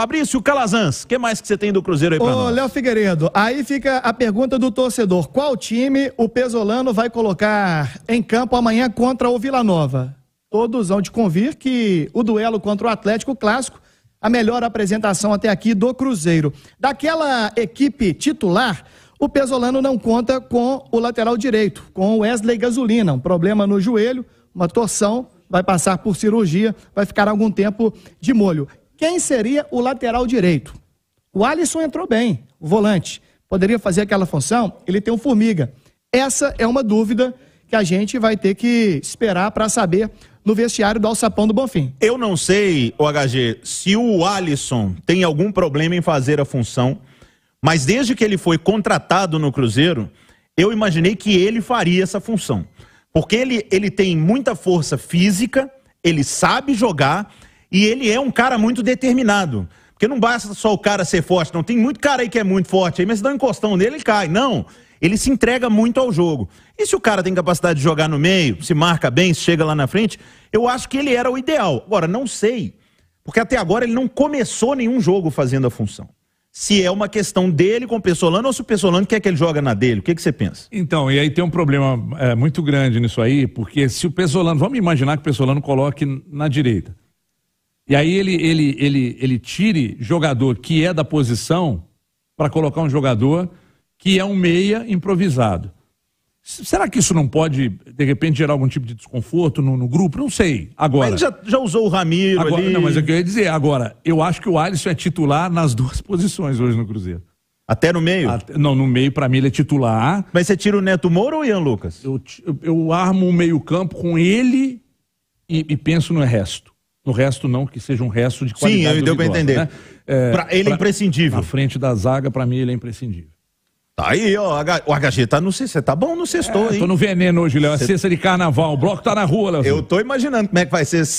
Fabrício Calazans, o que mais que você tem do Cruzeiro aí pra Ô, nós? Léo Figueiredo, aí fica a pergunta do torcedor. Qual time o Pesolano vai colocar em campo amanhã contra o Vila Nova? Todos vão de convir que o duelo contra o Atlético Clássico a melhor apresentação até aqui do Cruzeiro. Daquela equipe titular, o Pesolano não conta com o lateral direito, com o Wesley Gasolina, um problema no joelho, uma torção, vai passar por cirurgia, vai ficar algum tempo de molho quem seria o lateral direito. O Alisson entrou bem, o volante. Poderia fazer aquela função? Ele tem um formiga. Essa é uma dúvida que a gente vai ter que esperar para saber no vestiário do Alçapão do Bonfim. Eu não sei, o HG, se o Alisson tem algum problema em fazer a função, mas desde que ele foi contratado no Cruzeiro, eu imaginei que ele faria essa função. Porque ele, ele tem muita força física, ele sabe jogar e ele é um cara muito determinado. Porque não basta só o cara ser forte, não. Tem muito cara aí que é muito forte aí, mas se dá um encostão nele, ele cai. Não. Ele se entrega muito ao jogo. E se o cara tem capacidade de jogar no meio, se marca bem, se chega lá na frente, eu acho que ele era o ideal. Agora, não sei. Porque até agora ele não começou nenhum jogo fazendo a função se é uma questão dele com o Pessolano ou se o Pessolano quer que ele joga na dele. O que, que você pensa? Então, e aí tem um problema é, muito grande nisso aí, porque se o Pessolano, vamos imaginar que o Pessolano coloque na direita. E aí ele, ele, ele, ele tire jogador que é da posição para colocar um jogador que é um meia improvisado. Será que isso não pode, de repente, gerar algum tipo de desconforto no, no grupo? Não sei. Agora. Mas já, já usou o Ramiro agora, ali. Não, mas é o que eu ia dizer. Agora, eu acho que o Alisson é titular nas duas posições hoje no Cruzeiro. Até no meio? Até, não, no meio, para mim, ele é titular. Mas você tira o Neto Moura ou o Ian Lucas? Eu, eu, eu armo o meio-campo com ele e, e penso no resto. No resto, não que seja um resto de qualidade. Sim, eu deu para entender. Né? É, pra ele é imprescindível. Na frente da zaga, para mim, ele é imprescindível. Tá aí, ó, o HG tá no sexto, tá bom no sexto, é, hein? Tô no veneno hoje, Léo, é Cê... sexta de carnaval, o bloco tá na rua, Léo. Eu tô imaginando como é que vai ser